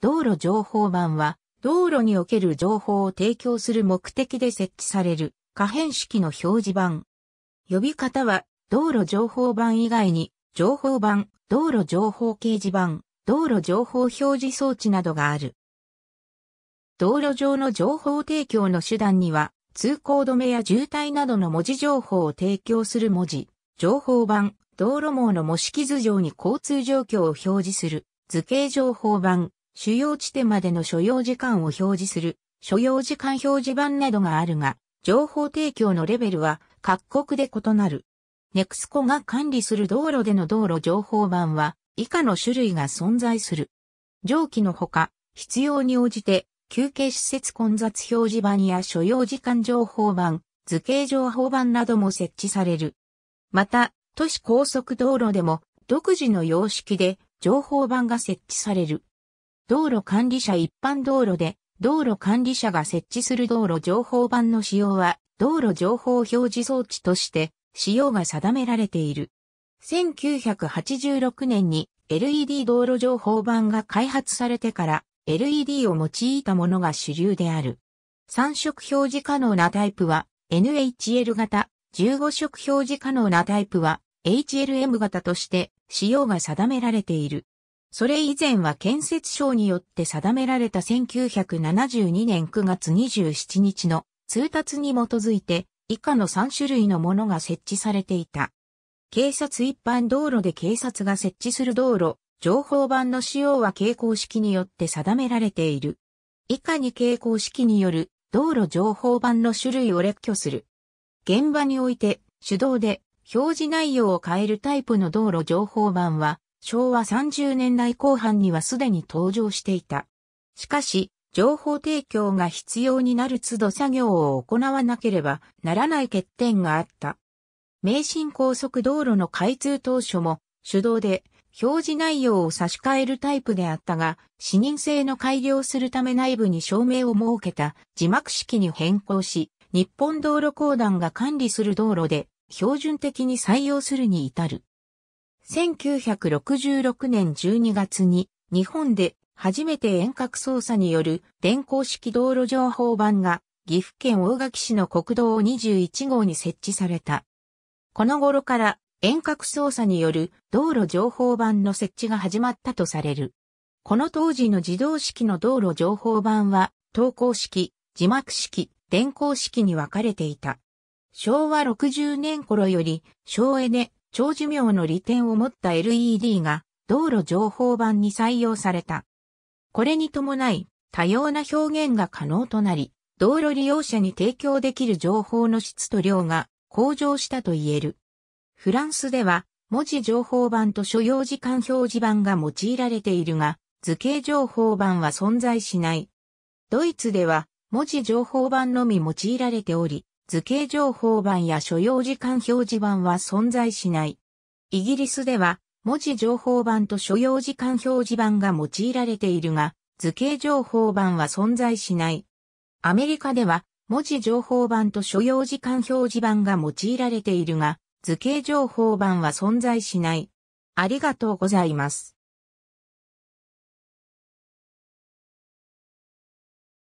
道路情報板は、道路における情報を提供する目的で設置される可変式の表示板。呼び方は、道路情報板以外に、情報板、道路情報掲示板、道路情報表示装置などがある。道路上の情報提供の手段には、通行止めや渋滞などの文字情報を提供する文字、情報板、道路網の模式図上に交通状況を表示する図形情報板、主要地点までの所要時間を表示する、所要時間表示板などがあるが、情報提供のレベルは各国で異なる。ネクスコが管理する道路での道路情報版は以下の種類が存在する。上記のほか、必要に応じて休憩施設混雑表示板や所要時間情報板、図形情報板なども設置される。また、都市高速道路でも独自の様式で情報板が設置される。道路管理者一般道路で、道路管理者が設置する道路情報板の使用は、道路情報表示装置として、使用が定められている。1986年に LED 道路情報板が開発されてから LED を用いたものが主流である。3色表示可能なタイプは NHL 型、15色表示可能なタイプは HLM 型として使用が定められている。それ以前は建設省によって定められた1972年9月27日の通達に基づいて以下の3種類のものが設置されていた。警察一般道路で警察が設置する道路、情報板の使用は傾向式によって定められている。以下に傾向式による道路情報板の種類を列挙する。現場において手動で表示内容を変えるタイプの道路情報板は昭和30年代後半にはすでに登場していた。しかし、情報提供が必要になる都度作業を行わなければならない欠点があった。名神高速道路の開通当初も手動で表示内容を差し替えるタイプであったが、視認性の改良するため内部に照明を設けた字幕式に変更し、日本道路公団が管理する道路で標準的に採用するに至る。1966年12月に日本で初めて遠隔操作による電光式道路情報板が岐阜県大垣市の国道21号に設置された。この頃から遠隔操作による道路情報板の設置が始まったとされる。この当時の自動式の道路情報板は、投稿式、字幕式、電光式に分かれていた。昭和60年頃より、省エネ、長寿命の利点を持った LED が道路情報版に採用された。これに伴い、多様な表現が可能となり、道路利用者に提供できる情報の質と量が向上したと言える。フランスでは、文字情報版と所要時間表示版が用いられているが、図形情報版は存在しない。ドイツでは、文字情報版のみ用いられており、図形情報版や所要時間表示版は存在しない。イギリスでは、文字情報版と所要時間表示版が用いられているが、図形情報版は存在しない。アメリカでは、文字情報版と所要時間表示版が用いられているが、図形情報版は存在しない。ありがとうございます。